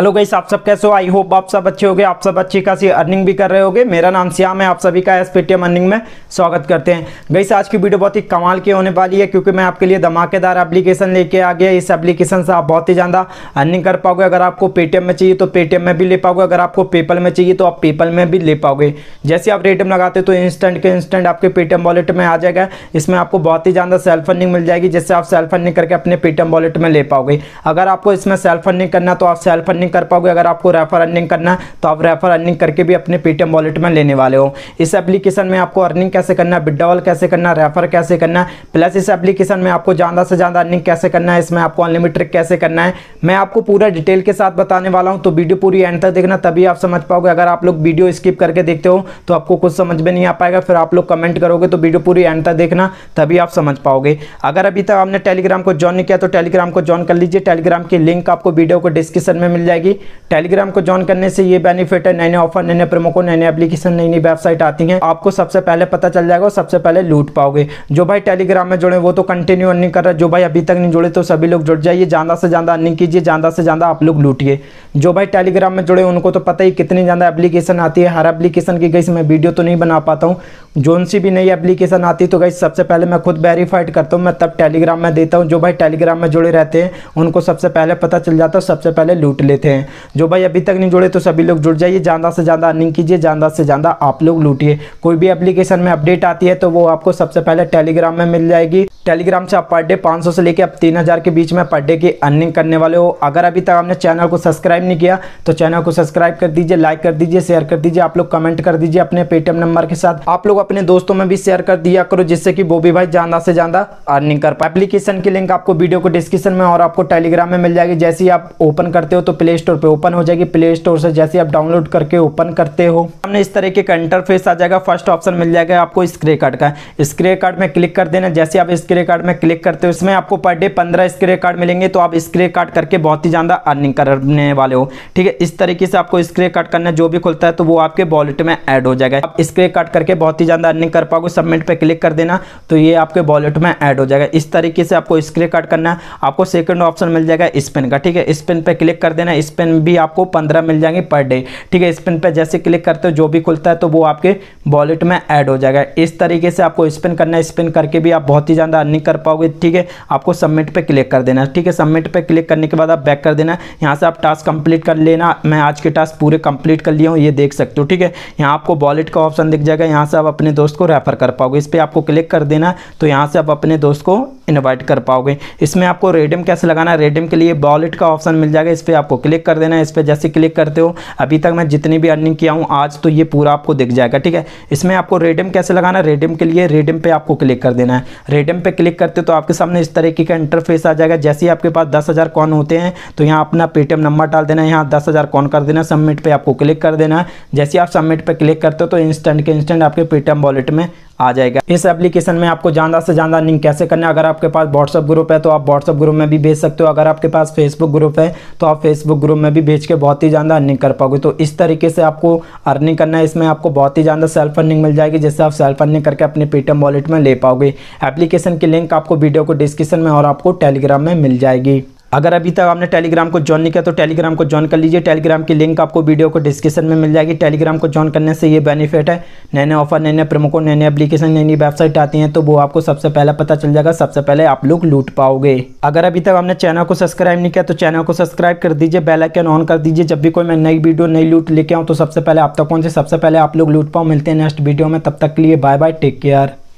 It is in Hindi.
हेलो गाइस आप सब कैसे हो आई होप आप सब अच्छे होगे आप सब अच्छी खासी अर्निंग भी कर रहे होगे मेरा नाम श्याम है आप सभी का एस पेटीएम अर्निंग में स्वागत करते हैं गाइस आज की वीडियो बहुत ही कमाल की होने वाली है क्योंकि मैं आपके लिए धमाकेदार एप्लीकेशन लेके आ गया इस एप्लीकेशन से आप बहुत ही ज़्यादा अर्निंग कर पाओगे अगर आपको पेटीएम में चाहिए तो पेटीएम में भी ले पाओगे अगर आपको पेपल में चाहिए तो आप पेपल में भी ले पाओगे जैसे आप रेटम लगाते तो इंस्टेंट के इंस्टेंट आपके पेटीएम वॉलेट में आ जाएगा इसमें आपको बहुत ही ज़्यादा सेल्फ अर्निंग मिल जाएगी जिससे आप सेल्फ अर्निंग करके अपने पेटीएम वॉलेट में ले पाओगे अगर आपको इसमें सेल्फ अर्निंग करना तो आप सेल्फ अर्निंग अर्निंग कर पाओगे अगर आपको रेफर अर्निंग करना है तो आप रेफर अर्निंग करके भी अपने पेटीएम वॉलेट में लेने वाले हो इस एप्लीकेशन में आपको अर्निंग कैसे करना है विड्रॉवल कैसे करना रेफर कैसे करना प्लस इस एप्लीकेशन में आपको ज़्यादा से ज़्यादा अर्निंग कैसे करना है इसमें आपको अनलिमिटेड कैसे करना है मैं आपको पूरा डिटेल के साथ बताने वाला हूँ तो वीडियो पूरी एंड तक देखना तभी आप समझ पाओगे अगर आप लोग वीडियो स्किप करके देखते हो तो आपको कुछ समझ में नहीं आ पाएगा फिर आप लोग कमेंट करोगे तो वीडियो पूरी एंड तक देखना तभी आप समझ पाओगे अगर अभी तक आपने टेलीग्राम को ज्वाइन नहीं किया तो टेलीग्राम को ज्वाइन कर लीजिए टेलीग्राम की लिंक आपको वीडियो को डिस्क्रिप्शन में मिल जाएगी जाएगी टेलीग्राम को ज्वाइन करने से ये बेनिफिट है नए नए ऑफर नए नए प्रोमो को नए नए एप्लीकेशन नई नई वेबसाइट आती हैं आपको सबसे पहले पता चल जाएगा सबसे पहले लूट पाओगे जो भाई टेलीग्राम में जुड़े वो तो कंटिन्यू अर्निंग कर रहा है जो भाई अभी तक नहीं जुड़े तो सभी लोग जुड़ जाइए ज़्यादा से ज़्यादा अर्निंग कीजिए ज़्यादा से ज़्यादा आप लोग लूटिए जो भाई टेलीग्राम में जुड़े उनको तो पता ही कितनी ज़्यादा एप्लीकेशन आती है हर एप्लीकेशन की गई मैं वीडियो तो नहीं बना पाता हूँ जोन सी भी नई एप्लीकेशन आती है तो गई सबसे पहले मैं खुद वेरीफाइड करता हूँ मैं तब टेलीग्राम में देता हूँ जो भाई टेलीग्राम में जुड़े रहते हैं उनको सबसे पहले पता चल जाता है सबसे पहले लूट लेते लेते हैं जो भाई अभी तक नहीं जुड़े तो सभी लोग जुड़ जाइए ज़्यादा से ज़्यादा अर्निंग कीजिए ज़्यादा से ज़्यादा आप लोग लूटिए कोई भी एप्लीकेशन में अपडेट आती है तो वो आपको सबसे पहले टेलीग्राम में मिल जाएगी टेलीग्राम से आप पर डे पाँच से लेकर आप तीन के बीच में पर डे की अर्निंग करने वाले हो अगर अभी तक आपने चैनल को सब्सक्राइब नहीं किया तो चैनल को सब्सक्राइब कर दीजिए लाइक कर दीजिए शेयर कर दीजिए आप लोग कमेंट कर दीजिए अपने पेटीएम नंबर के साथ आप लोग अपने दोस्तों में भी शेयर कर दिया करो जिससे कि वो भी भाई ज़्यादा से ज़्यादा अर्निंग कर पाए एप्लीकेशन की लिंक आपको वीडियो को डिस्क्रिप्शन में और आपको टेलीग्राम में मिल जाएगी जैसे ही आप ओपन करते हो तो प्ले प्ले स्टोर पर ओपन हो जाएगी प्ले स्टोर से जैसे आप डाउनलोड करके ओपन करते हो हमने इस तरीके का इंटरफेस आ जाएगा फर्स्ट ऑप्शन मिल जाएगा आपको स्क्रे कार्ड का स्क्रे कार्ड में क्लिक कर देना जैसे आप स्क्रे कार्ड में क्लिक करते हो इसमें आपको पर डे पंद्रह स्क्रे कार्ड मिलेंगे तो आप स्क्रे कार्ड करके बहुत ही ज़्यादा अर्निंग करने वाले हो ठीक है इस तरीके से आपको स्क्रे कार्ड करना जो भी खुलता है तो वो आपके वॉलेट में एड हो जाएगा आप स्क्रे कार्ड करके बहुत ही ज़्यादा अर्निंग कर पाओगे सबमिट पर क्लिक कर देना तो ये आपके वॉलेट में एड हो जाएगा इस तरीके से आपको स्क्रे कार्ड करना है आपको सेकेंड ऑप्शन मिल जाएगा स्पिन का ठीक है स्पिन पे क्लिक कर देना इस पेन भी आपको पंद्रह मिल जाएंगे पर डे ठीक है इस पेन पर जैसे क्लिक करते हो जो भी खुलता है तो वो आपके वॉलेट में ऐड हो जाएगा इस तरीके से आपको स्पिन करना है स्पिन करके भी आप बहुत ही ज़्यादा अर्निंग कर पाओगे ठीक है आपको सबमिट पर क्लिक कर देना ठीक है सबमिट पर क्लिक करने के बाद आप बैक कर देना यहाँ से आप टास्क कंप्लीट कर लेना मैं आज के टास्क पूरे कंप्लीट कर लिया हूँ ये देख सकते हो ठीक है यहाँ आपको वॉलेट का ऑप्शन दिख जाएगा यहाँ से आप अपने दोस्त को रेफर कर पाओगे इस पर आपको क्लिक कर देना तो यहाँ से आप अपने दोस्त को इन्वाइट कर पाओगे इसमें आपको रेडियम कैसे लगाना है रेडियम के लिए वॉलेट का ऑप्शन मिल जाएगा इस पर आपको क्लिक कर देना है इस पर जैसे क्लिक करते हो अभी तक मैं जितनी भी अर्निंग किया हूँ आज तो ये पूरा आपको दिख जाएगा ठीक है इसमें आपको रेडियम कैसे लगाना है रेडियम के लिए रेडियम पे आपको क्लिक कर देना है रेडियम पे क्लिक करते हो तो आपके सामने इस तरीके का इंटरफेस आ जाएगा जैसे ही आपके पास दस हज़ार कॉन होते हैं तो यहाँ अपना पेटीएम नंबर डाल देना है यहाँ दस हज़ार कॉन कर देना सबमिट पर आपको क्लिक कर देना है जैसे आप सबमिट पर क्लिक करते हो तो इंस्टेंट के इंस्टेंट आपके पेटीएम वॉलेट में आ जाएगा इस एप्लीकेशन में आपको ज़्यादा से ज़्यादा लिंक कैसे करना है अगर आपके पास व्हाट्सअप ग्रुप है तो आप व्हाट्सअप ग्रुप में भी भेज सकते हो अगर आपके पास फेसबुक ग्रुप है तो आप फेसबुक ग्रुप में भी भेज के बहुत ही ज़्यादा अर्निंग कर पाओगे तो इस तरीके से आपको अर्निंग करना है इसमें आपको बहुत ही ज़्यादा सेल्फ अर्निंग मिल जाएगी जिससे आप सेल्फ अर्निंग करके अपने पेटीएम वॉलेट में ले पाओगे एप्लीकेशन की लिंक आपको वीडियो को डिस्क्रिप्शन में और आपको टेलीग्राम में मिल जाएगी अगर अभी तक आपने टेलीग्राम को ज्वाइन नहीं किया तो टेलीग्राम को ज्वाइन कर लीजिए टेलीग्राम की लिंक आपको वीडियो को डिस्क्रिप्शन में मिल जाएगी टेलीग्राम को ज्वाइन करने से ये बेनिफिट है नए नए ऑफर नए नए प्रोमो कोड नए नए एप्लीकेशन नई नई वेबसाइट आती हैं तो वो आपको सबसे पहले पता चल जाएगा सबसे पहले आप लोग लूट पाओगे अगर अभी तक आपने चैनल को सब्सक्राइब नहीं किया तो चैनल को सब्सक्राइब कर दीजिए बेलाइकन ऑन कर दीजिए जब भी कोई मैं नई वीडियो नई लूट लेके आऊँ तो सबसे पहले आप तक पहुँचे सबसे पहले आप लोग लूट पाओ मिलते हैं नेक्स्ट वीडियो में तब तक के लिए बाय बाय टेक केयर